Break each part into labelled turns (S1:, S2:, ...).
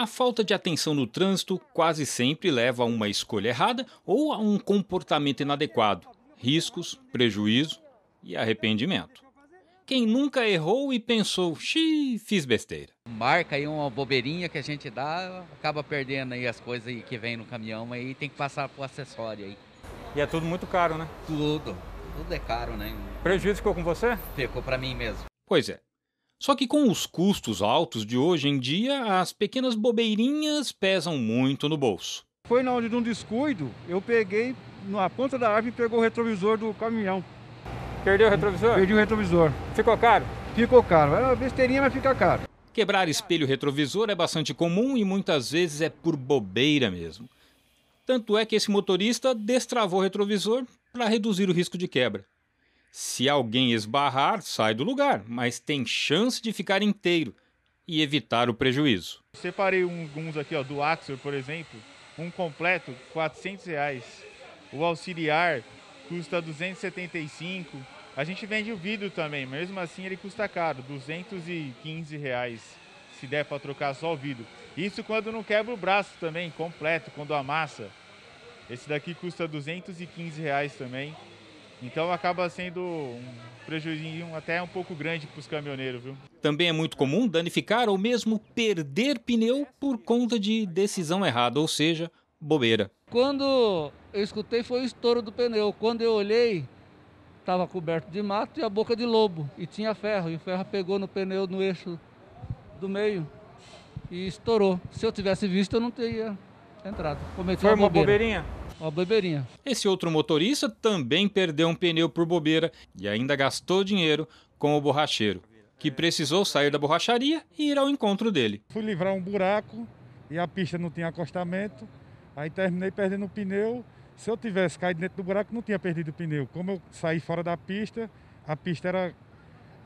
S1: A falta de atenção no trânsito quase sempre leva a uma escolha errada ou a um comportamento inadequado, riscos, prejuízo e arrependimento. Quem nunca errou e pensou, xiii, fiz besteira. Marca aí uma bobeirinha que a gente dá, acaba perdendo aí as coisas aí que vem no caminhão aí tem que passar pro acessório aí. E é tudo muito caro, né? Tudo. Tudo é caro, né? Prejuízo ficou com você? Ficou para mim mesmo. Pois é. Só que com os custos altos de hoje em dia, as pequenas bobeirinhas pesam muito no bolso.
S2: Foi na hora de um descuido, eu peguei na ponta da árvore e pegou o retrovisor do caminhão. Perdeu o retrovisor? Perdi o retrovisor. Ficou caro? Ficou caro. Era uma besteirinha, mas fica caro.
S1: Quebrar espelho retrovisor é bastante comum e muitas vezes é por bobeira mesmo. Tanto é que esse motorista destravou o retrovisor para reduzir o risco de quebra. Se alguém esbarrar, sai do lugar, mas tem chance de ficar inteiro e evitar o prejuízo.
S2: Separei alguns aqui, ó, do Axor, por exemplo, um completo, 400 reais. O auxiliar custa 275. A gente vende o vidro também, mesmo assim ele custa caro, 215 reais, se der para trocar só o vidro. Isso quando não quebra o braço também, completo, quando amassa. Esse daqui custa 215 reais também. Então acaba sendo um prejuízo até um pouco grande para os caminhoneiros, viu?
S1: Também é muito comum danificar ou mesmo perder pneu por conta de decisão errada, ou seja, bobeira.
S2: Quando eu escutei foi o estouro do pneu. Quando eu olhei, estava coberto de mato e a boca de lobo. E tinha ferro. E o ferro pegou no pneu no eixo do meio e estourou. Se eu tivesse visto, eu não teria entrado. Cometi Foi uma, uma bobeirinha? Uma
S1: Esse outro motorista também perdeu um pneu por bobeira e ainda gastou dinheiro com o borracheiro, que precisou sair da borracharia e ir ao encontro dele.
S2: Fui livrar um buraco e a pista não tinha acostamento, aí terminei perdendo o pneu. Se eu tivesse caído dentro do buraco, não tinha perdido o pneu. Como eu saí fora da pista, a pista era.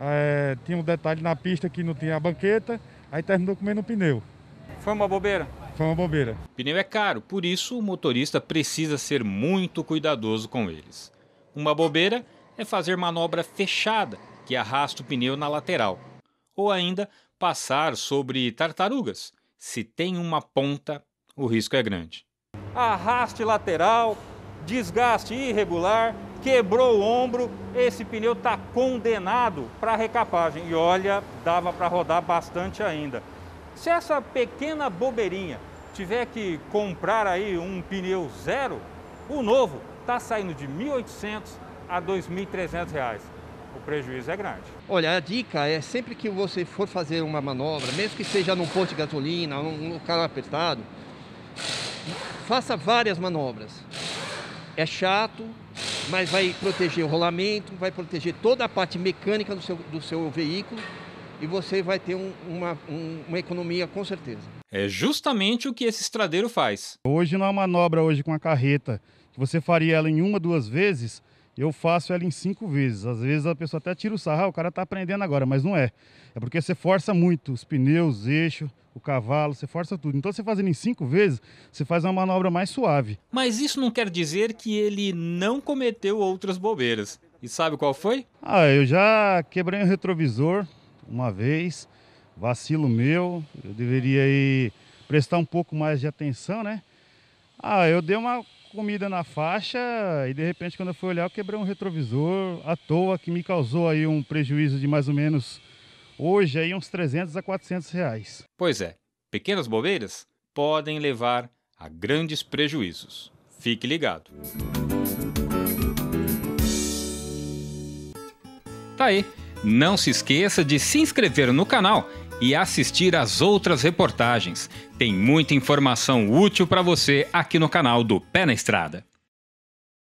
S2: É, tinha um detalhe na pista que não tinha a banqueta, aí terminou comendo o pneu. Foi uma bobeira? Foi uma
S1: bobeira. Pneu é caro, por isso o motorista precisa ser muito cuidadoso com eles. Uma bobeira é fazer manobra fechada, que arrasta o pneu na lateral, ou ainda passar sobre tartarugas. Se tem uma ponta, o risco é grande. Arraste lateral, desgaste irregular, quebrou o ombro, esse pneu está condenado para recapagem. E olha, dava para rodar bastante ainda. Se essa pequena bobeirinha tiver que comprar aí um pneu zero, o novo está saindo de 1.800 a 2.300 reais. O prejuízo é grande. Olha, a dica é sempre que você for fazer uma manobra, mesmo que seja num ponto de gasolina, num local apertado, faça várias manobras. É chato, mas vai proteger o rolamento, vai proteger toda a parte mecânica do seu, do seu veículo e você vai ter um, uma, um, uma economia com certeza. É justamente o que esse estradeiro faz.
S2: Hoje, não na manobra hoje com a carreta, que você faria ela em uma, duas vezes, eu faço ela em cinco vezes. Às vezes a pessoa até tira o sarro, ah, o cara está aprendendo agora, mas não é. É porque você força muito os pneus, eixo, o cavalo, você força tudo. Então você fazendo em cinco vezes, você faz uma manobra mais suave.
S1: Mas isso não quer dizer que ele não cometeu outras bobeiras. E sabe qual foi?
S2: Ah, eu já quebrei o retrovisor, uma vez, vacilo meu, eu deveria ir prestar um pouco mais de atenção, né? Ah, eu dei uma comida na faixa e de repente quando eu fui olhar eu quebrei um retrovisor à toa que me causou aí um prejuízo de mais ou menos hoje aí uns 300 a 400 reais.
S1: Pois é, pequenas bobeiras podem levar a grandes prejuízos. Fique ligado. Tá aí, não se esqueça de se inscrever no canal e assistir às outras reportagens.
S2: Tem muita informação útil para você aqui no canal do Pé na Estrada.